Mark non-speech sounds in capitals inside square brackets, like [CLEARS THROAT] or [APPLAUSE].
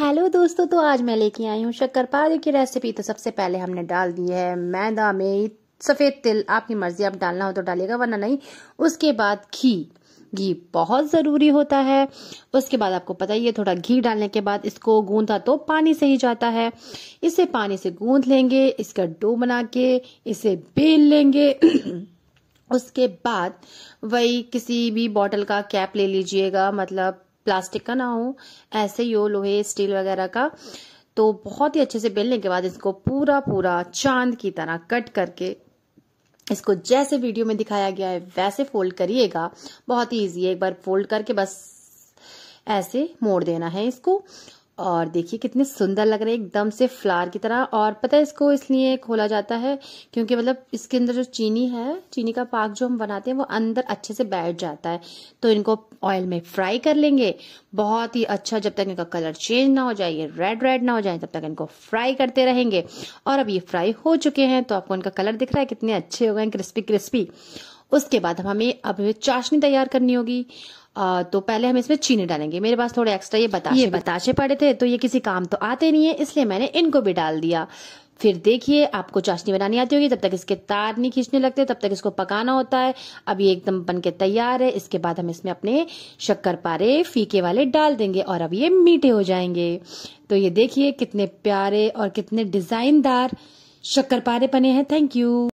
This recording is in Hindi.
हेलो दोस्तों तो आज मैं लेके आई हूँ शक्करपारे की रेसिपी तो सबसे पहले हमने डाल दी है मैदा में सफ़ेद तिल आपकी मर्ज़ी आप डालना हो तो डालिएगा वरना नहीं उसके बाद घी घी बहुत ज़रूरी होता है उसके बाद आपको पता ही है थोड़ा घी डालने के बाद इसको गूंधा तो पानी से ही जाता है इसे पानी से गूंध लेंगे इसका डो बना के इसे बेल लेंगे [CLEARS THROAT] उसके बाद वही किसी भी बॉटल का कैप ले लीजिएगा मतलब प्लास्टिक का ना हो ऐसे ही हो लोहे स्टील वगैरह का तो बहुत ही अच्छे से बेलने के बाद इसको पूरा पूरा चांद की तरह कट करके इसको जैसे वीडियो में दिखाया गया है वैसे फोल्ड करिएगा बहुत ही ईजी है एक बार फोल्ड करके बस ऐसे मोड़ देना है इसको और देखिए कितने सुंदर लग रहे हैं एकदम से फ्लावर की तरह और पता है इसको इसलिए खोला जाता है क्योंकि मतलब इसके अंदर जो चीनी है चीनी का पाक जो हम बनाते हैं वो अंदर अच्छे से बैठ जाता है तो इनको ऑयल में फ्राई कर लेंगे बहुत ही अच्छा जब तक इनका कलर चेंज ना हो जाए ये रेड रेड ना हो जाए तब तक इनको फ्राई करते रहेंगे और अब ये फ्राई हो चुके हैं तो आपको इनका कलर दिख रहा है कितने अच्छे हो गए क्रिस्पी क्रिस्पी उसके बाद हमें अब चाशनी तैयार करनी होगी आ, तो पहले हम इसमें चीनी डालेंगे मेरे पास थोड़े एक्स्ट्रा ये बताशे ये बताशे पड़े थे तो ये किसी काम तो आते नहीं है इसलिए मैंने इनको भी डाल दिया फिर देखिए आपको चाशनी बनानी आती होगी जब तक इसके तार नहीं खींचने लगते तब तक इसको पकाना होता है अब ये एकदम बन के तैयार है इसके बाद हम इसमें अपने शक्कर पारे फीके वाले डाल देंगे और अब ये मीठे हो जाएंगे तो ये देखिए कितने प्यारे और कितने डिजाइनदार शक्कर पारे बने हैं थैंक यू